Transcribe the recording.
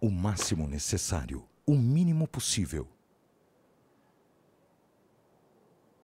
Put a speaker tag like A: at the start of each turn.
A: o máximo necessário, o mínimo possível.